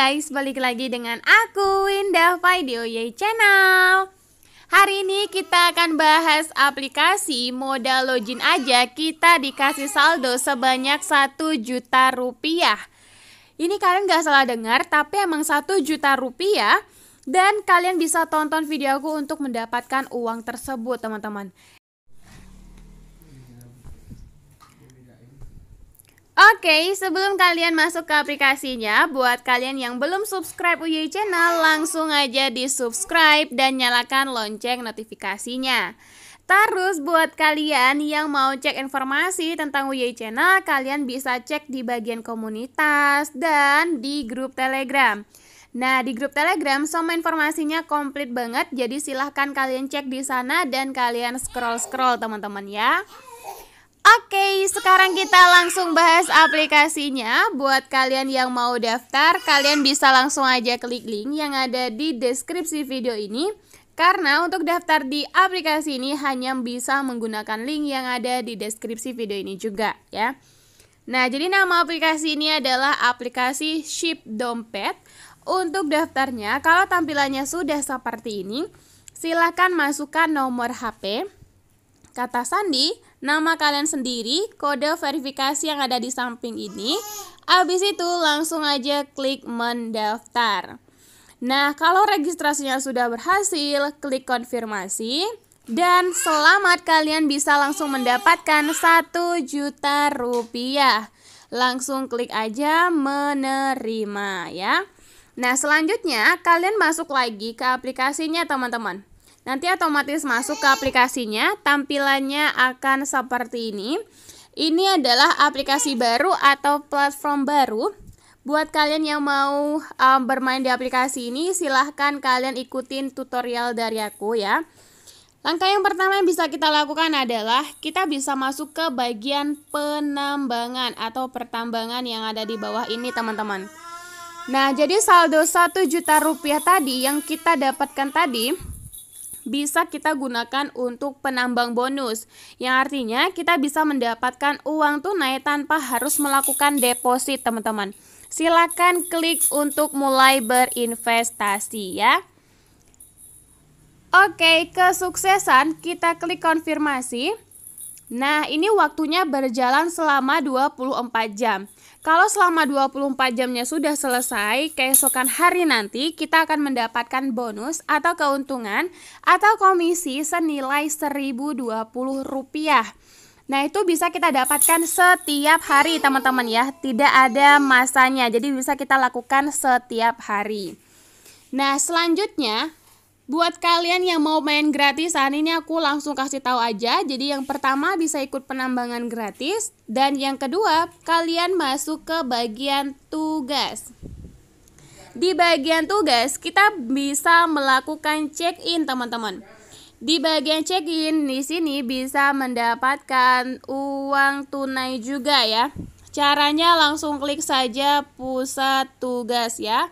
guys, balik lagi dengan aku Indah Yay Channel Hari ini kita akan bahas aplikasi modal login aja kita dikasih saldo sebanyak 1 juta rupiah Ini kalian gak salah dengar tapi emang 1 juta rupiah dan kalian bisa tonton videoku untuk mendapatkan uang tersebut teman-teman Oke, sebelum kalian masuk ke aplikasinya, buat kalian yang belum subscribe UY Channel, langsung aja di subscribe dan nyalakan lonceng notifikasinya. Terus buat kalian yang mau cek informasi tentang UY Channel, kalian bisa cek di bagian komunitas dan di grup Telegram. Nah, di grup Telegram semua informasinya komplit banget, jadi silahkan kalian cek di sana dan kalian scroll-scroll teman-teman ya. Oke, sekarang kita langsung bahas aplikasinya. Buat kalian yang mau daftar, kalian bisa langsung aja klik link yang ada di deskripsi video ini. Karena untuk daftar di aplikasi ini hanya bisa menggunakan link yang ada di deskripsi video ini juga ya. Nah, jadi nama aplikasi ini adalah aplikasi Ship Dompet. Untuk daftarnya, kalau tampilannya sudah seperti ini, silakan masukkan nomor HP, kata sandi, nama kalian sendiri, kode verifikasi yang ada di samping ini. Abis itu langsung aja klik mendaftar. Nah, kalau registrasinya sudah berhasil, klik konfirmasi. Dan selamat kalian bisa langsung mendapatkan 1 juta rupiah. Langsung klik aja menerima ya. Nah, selanjutnya kalian masuk lagi ke aplikasinya teman-teman. Nanti otomatis masuk ke aplikasinya, tampilannya akan seperti ini. Ini adalah aplikasi baru atau platform baru. Buat kalian yang mau um, bermain di aplikasi ini, silahkan kalian ikutin tutorial dari aku ya. Langkah yang pertama yang bisa kita lakukan adalah kita bisa masuk ke bagian penambangan atau pertambangan yang ada di bawah ini teman-teman. Nah, jadi saldo 1 juta rupiah tadi yang kita dapatkan tadi bisa kita gunakan untuk penambang bonus, yang artinya kita bisa mendapatkan uang tunai tanpa harus melakukan deposit, teman-teman. Silakan klik untuk mulai berinvestasi ya. Oke, kesuksesan kita klik konfirmasi. Nah, ini waktunya berjalan selama 24 jam. Kalau selama 24 jamnya sudah selesai, keesokan hari nanti kita akan mendapatkan bonus atau keuntungan atau komisi senilai Rp1.020. Nah, itu bisa kita dapatkan setiap hari, teman-teman ya. Tidak ada masanya. Jadi bisa kita lakukan setiap hari. Nah, selanjutnya Buat kalian yang mau main gratis, saat ini aku langsung kasih tahu aja. Jadi yang pertama bisa ikut penambangan gratis dan yang kedua kalian masuk ke bagian tugas. Di bagian tugas kita bisa melakukan check-in teman-teman. Di bagian check-in di sini bisa mendapatkan uang tunai juga ya. Caranya langsung klik saja pusat tugas ya.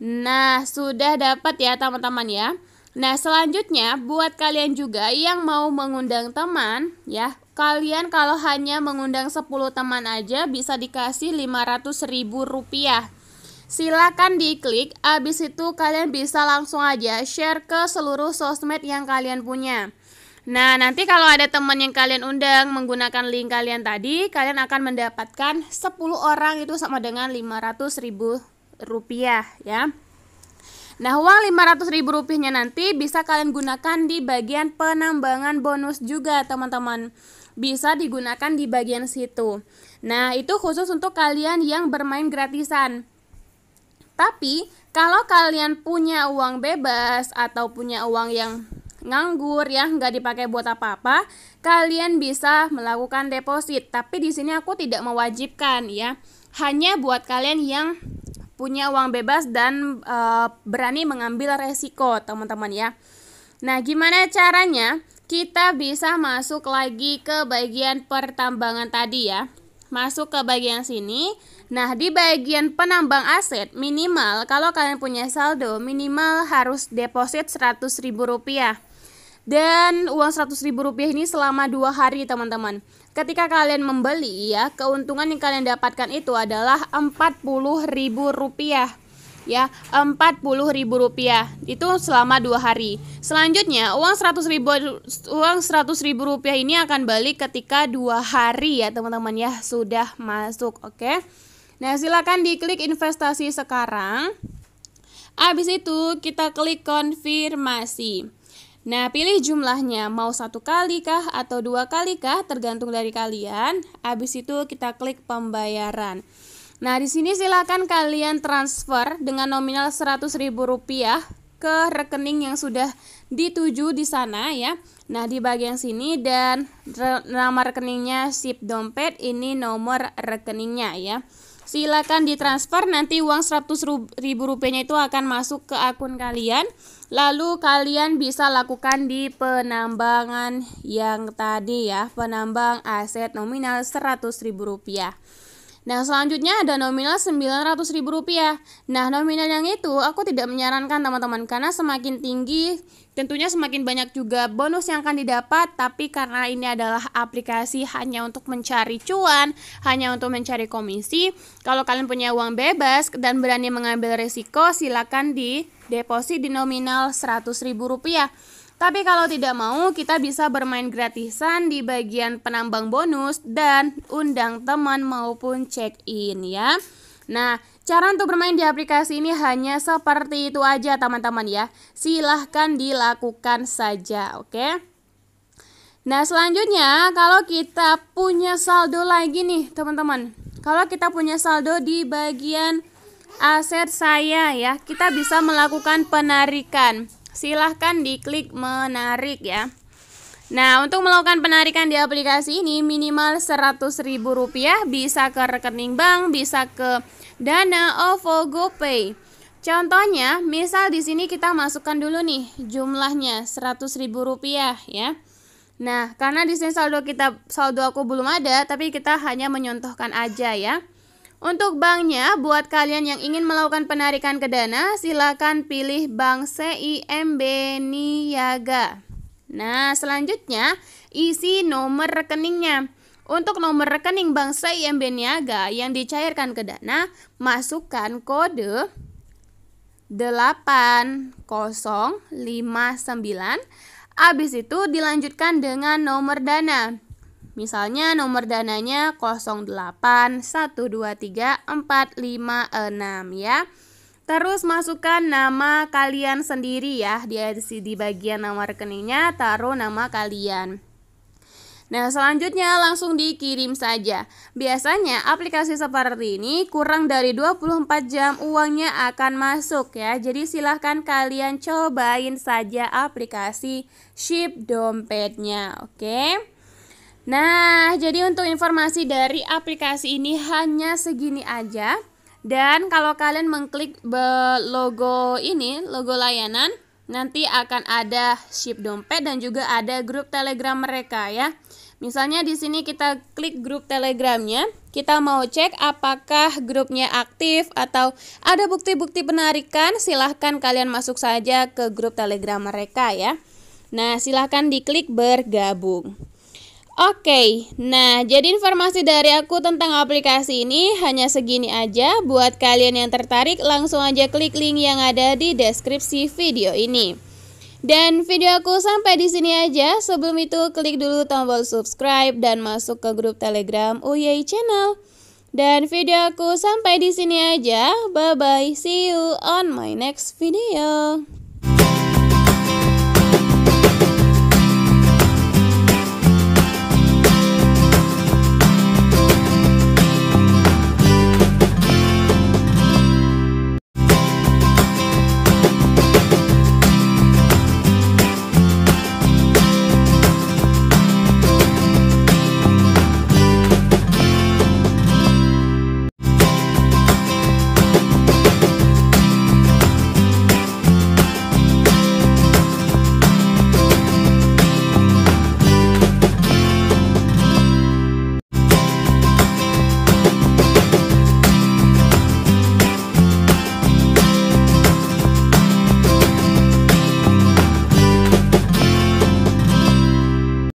Nah, sudah dapat ya teman-teman ya. Nah, selanjutnya buat kalian juga yang mau mengundang teman ya, kalian kalau hanya mengundang 10 teman aja bisa dikasih rp ribu rupiah. Silakan diklik, abis itu kalian bisa langsung aja share ke seluruh sosmed yang kalian punya. Nah, nanti kalau ada teman yang kalian undang menggunakan link kalian tadi, kalian akan mendapatkan 10 orang itu sama dengan 500 ribu rupiah ya. Nah, uang 500 ribu rupiahnya nanti bisa kalian gunakan di bagian penambangan bonus juga, teman-teman. Bisa digunakan di bagian situ. Nah, itu khusus untuk kalian yang bermain gratisan. Tapi, kalau kalian punya uang bebas atau punya uang yang nganggur ya nggak dipakai buat apa-apa kalian bisa melakukan deposit tapi di sini aku tidak mewajibkan ya hanya buat kalian yang punya uang bebas dan uh, berani mengambil resiko, teman-teman ya. Nah, gimana caranya kita bisa masuk lagi ke bagian pertambangan tadi ya? Masuk ke bagian sini. Nah, di bagian penambang aset minimal kalau kalian punya saldo minimal harus deposit rp rupiah Dan uang rp rupiah ini selama dua hari, teman-teman. Ketika kalian membeli ya, keuntungan yang kalian dapatkan itu adalah Rp40.000 ya Rp40.000 itu selama dua hari. Selanjutnya uang Rp100.000 uang Rp100.000 ini akan balik ketika dua hari ya teman-teman ya sudah masuk oke. Okay? Nah silakan diklik investasi sekarang. Habis itu kita klik konfirmasi. Nah, pilih jumlahnya, mau satu kali kah atau dua kali kah, tergantung dari kalian. Habis itu kita klik pembayaran. Nah, di sini silakan kalian transfer dengan nominal Rp100.000 ke rekening yang sudah dituju di sana ya. Nah, di bagian sini dan nomor nama rekeningnya sip dompet ini nomor rekeningnya ya silakan ditransfer nanti uang 100 ribu rupiahnya itu akan masuk ke akun kalian lalu kalian bisa lakukan di penambangan yang tadi ya penambang aset nominal 100 ribu rupiah Nah, selanjutnya ada nominal Rp900.000. Nah, nominal yang itu aku tidak menyarankan teman-teman karena semakin tinggi tentunya semakin banyak juga bonus yang akan didapat, tapi karena ini adalah aplikasi hanya untuk mencari cuan, hanya untuk mencari komisi, kalau kalian punya uang bebas dan berani mengambil resiko silakan di deposit di nominal Rp100.000. Tapi kalau tidak mau, kita bisa bermain gratisan di bagian penambang bonus dan undang teman maupun check-in ya. Nah, cara untuk bermain di aplikasi ini hanya seperti itu aja teman-teman ya. Silahkan dilakukan saja, oke? Nah, selanjutnya kalau kita punya saldo lagi nih, teman-teman. Kalau kita punya saldo di bagian aset saya ya, kita bisa melakukan penarikan silahkan diklik menarik ya. Nah, untuk melakukan penarikan di aplikasi ini minimal Rp100.000 bisa ke rekening bank, bisa ke Dana, OVO, GoPay. Contohnya, misal di sini kita masukkan dulu nih jumlahnya Rp100.000 ya. Nah, karena di sini saldo kita saldo aku belum ada, tapi kita hanya menyontohkan aja ya. Untuk banknya, buat kalian yang ingin melakukan penarikan ke dana, silakan pilih bank CIMB Niaga. Nah, selanjutnya isi nomor rekeningnya. Untuk nomor rekening bank CIMB Niaga yang dicairkan ke dana, masukkan kode 8059 Habis itu dilanjutkan dengan nomor dana Misalnya nomor dananya 08123456 ya. Terus masukkan nama kalian sendiri ya di di bagian nama rekeningnya taruh nama kalian. Nah, selanjutnya langsung dikirim saja. Biasanya aplikasi seperti ini kurang dari 24 jam uangnya akan masuk ya. Jadi silahkan kalian cobain saja aplikasi ship dompetnya, oke? Okay? Nah, jadi untuk informasi dari aplikasi ini hanya segini aja. Dan kalau kalian mengklik logo ini, logo layanan, nanti akan ada ship dompet dan juga ada grup Telegram mereka ya. Misalnya di sini kita klik grup Telegramnya, kita mau cek apakah grupnya aktif atau ada bukti-bukti penarikan, silahkan kalian masuk saja ke grup Telegram mereka ya. Nah, silahkan diklik bergabung. Oke, okay, nah jadi informasi dari aku tentang aplikasi ini hanya segini aja. Buat kalian yang tertarik, langsung aja klik link yang ada di deskripsi video ini. Dan video aku sampai di sini aja. Sebelum itu, klik dulu tombol subscribe dan masuk ke grup Telegram UYI Channel. Dan video aku sampai di sini aja. Bye bye, see you on my next video.